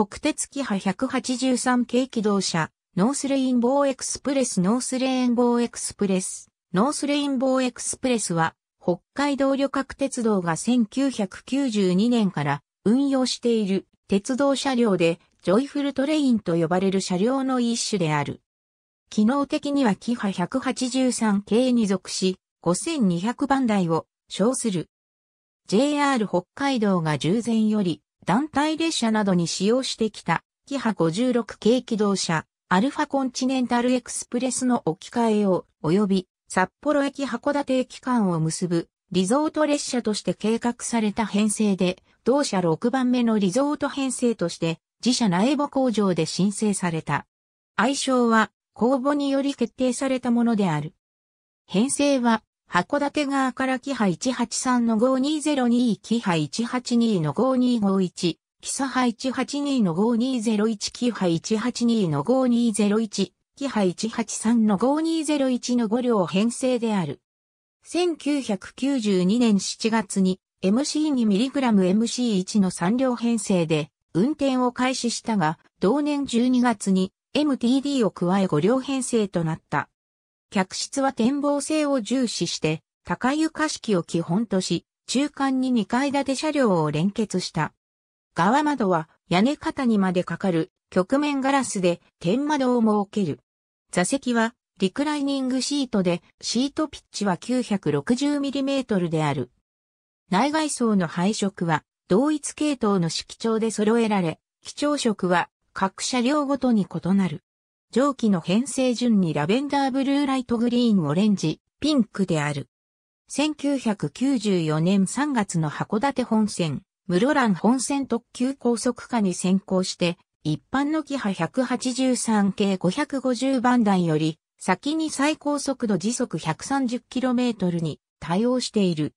国鉄キハ183系機動車、ノースレインボーエクスプレスノースレインボーエクスプレス。ノースレインボーエクスプレスは、北海道旅客鉄道が1992年から運用している鉄道車両で、ジョイフルトレインと呼ばれる車両の一種である。機能的にはキハ183系に属し、5200番台を称する。JR 北海道が従前より団体列車などに使用してきた、キハ56系機動車、アルファコンチネンタルエクスプレスの置き換えを、及び、札幌駅函館駅間を結ぶ、リゾート列車として計画された編成で、同社6番目のリゾート編成として、自社内部工場で申請された。愛称は、公募により決定されたものである。編成は、函館川から木ハ183の5202木ハ182の5251キサハ182の5201キハ182の5201キハ183の5201の5両編成である。1992年7月に MC2mg MC1 の3両編成で運転を開始したが、同年12月に MTD を加え5両編成となった。客室は展望性を重視して、高床式を基本とし、中間に2階建て車両を連結した。側窓は屋根肩にまでかかる曲面ガラスで天窓を設ける。座席はリクライニングシートでシートピッチは 960mm である。内外装の配色は同一系統の色調で揃えられ、基調色は各車両ごとに異なる。蒸気の編成順にラベンダーブルーライトグリーンオレンジ、ピンクである。1994年3月の函館本線、室蘭本線特急高速化に先行して、一般のキハ183系550番台より、先に最高速度時速 130km に対応している。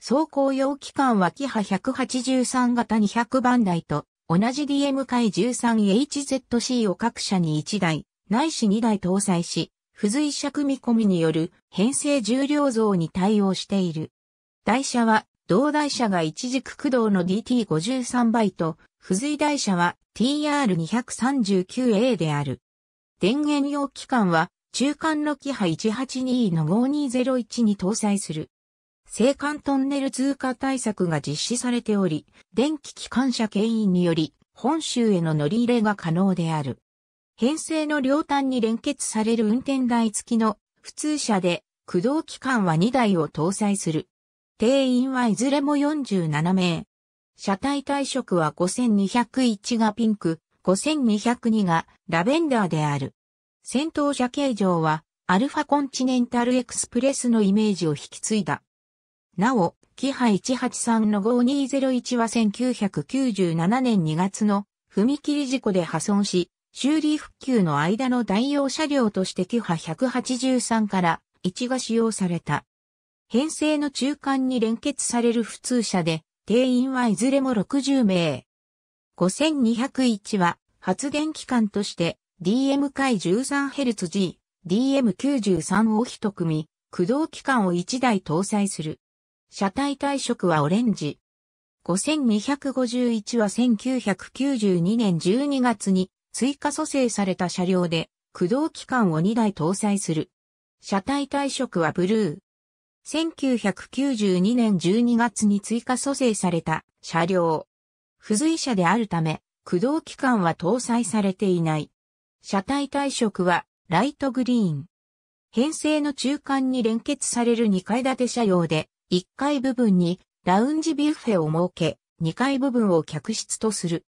走行用期間はキハ183型200番台と同じ DM 回 13HZC を各社に1台、ないし2台搭載し、付随車組み込みによる編成重量増に対応している。台車は、同台車が一軸駆動の DT53 倍と、付随台車は TR239A である。電源用機関は、中間の機波182の5201に搭載する。青函トンネル通過対策が実施されており、電気機関車牽引により、本州への乗り入れが可能である。編成の両端に連結される運転台付きの普通車で、駆動機関は2台を搭載する。定員はいずれも47名。車体体色は5201がピンク、5202がラベンダーである。先頭車形状はアルファコンチネンタルエクスプレスのイメージを引き継いだ。なお、キハ183の5201は1997年2月の踏切事故で破損し、修理復旧の間の代用車両としてキハ183から1が使用された。編成の中間に連結される普通車で、定員はいずれも60名。5201は発電機関として DM 回 13Hz G、DM93 を一組、駆動機関を1台搭載する。車体体色はオレンジ。5251は1992年12月に追加蘇生された車両で駆動機関を2台搭載する。車体体色はブルー。1992年12月に追加蘇生された車両。付随車であるため、駆動機関は搭載されていない。車体体色はライトグリーン。編成の中間に連結される2階建て車両で、1階部分にラウンジビュッフェを設け、2階部分を客室とする。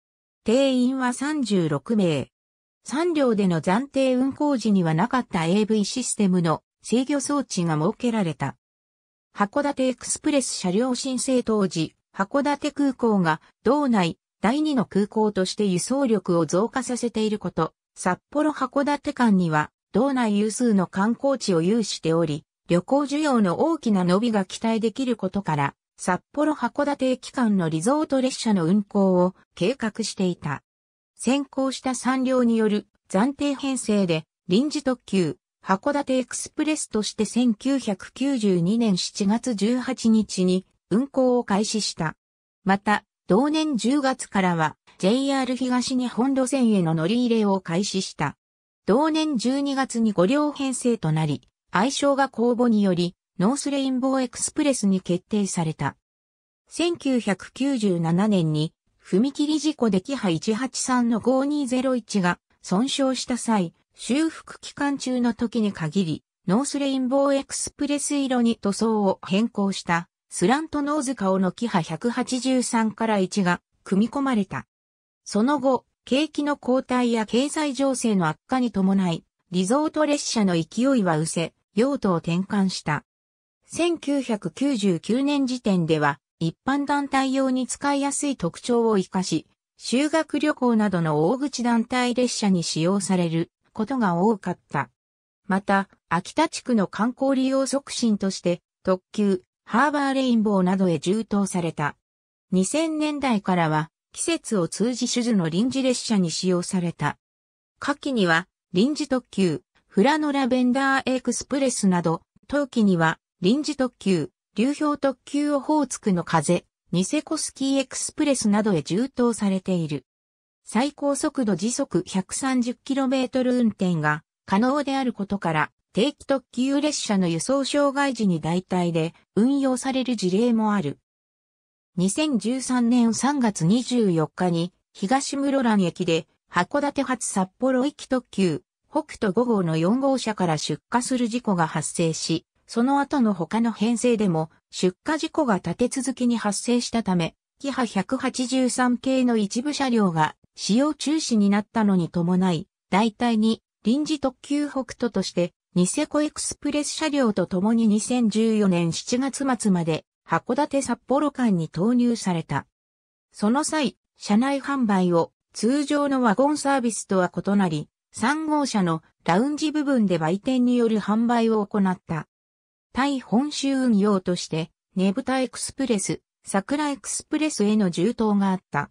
定員は36名。3両での暫定運行時にはなかった AV システムの制御装置が設けられた。函館エクスプレス車両申請当時、函館空港が道内第2の空港として輸送力を増加させていること、札幌函館間には道内有数の観光地を有しており、旅行需要の大きな伸びが期待できることから、札幌函館駅間のリゾート列車の運行を計画していた。先行した3両による暫定編成で臨時特急函館エクスプレスとして1992年7月18日に運行を開始した。また、同年10月からは JR 東日本路線への乗り入れを開始した。同年12月に5両編成となり、愛称が公募により、ノースレインボーエクスプレスに決定された。1997年に、踏切事故でキハ183の5201が損傷した際、修復期間中の時に限り、ノースレインボーエクスプレス色に塗装を変更したスラントノーズ顔のキハ183から1が組み込まれた。その後、景気の後退や経済情勢の悪化に伴い、リゾート列車の勢いは失せ、用途を転換した。1999年時点では、一般団体用に使いやすい特徴を活かし、修学旅行などの大口団体列車に使用されることが多かった。また、秋田地区の観光利用促進として、特急、ハーバーレインボーなどへ充当された。2000年代からは、季節を通じ種々の臨時列車に使用された。夏季には、臨時特急、フラノラベンダーエクスプレスなど、当期には臨時特急、流氷特急オホーツクの風、ニセコスキーエクスプレスなどへ充当されている。最高速度時速 130km 運転が可能であることから、定期特急列車の輸送障害時に代替で運用される事例もある。2013年3月24日に東室蘭駅で函館発札幌行き特急北斗5号の4号車から出火する事故が発生し、その後の他の編成でも出火事故が立て続けに発生したため、キハ183系の一部車両が使用中止になったのに伴い、大体に臨時特急北斗として、ニセコエクスプレス車両とともに2014年7月末まで函館札幌間に投入された。その際、車内販売を通常のワゴンサービスとは異なり、3号車のラウンジ部分で売店による販売を行った。対本州運用として、ねぶたエクスプレス、桜エクスプレスへの充当があった。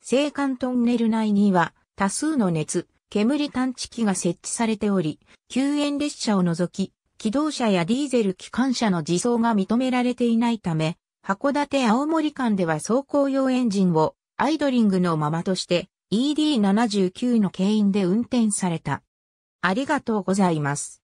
青函トンネル内には多数の熱、煙探知機が設置されており、救援列車を除き、機動車やディーゼル機関車の自走が認められていないため、函館青森間では走行用エンジンをアイドリングのままとして ED79 の牽引で運転された。ありがとうございます。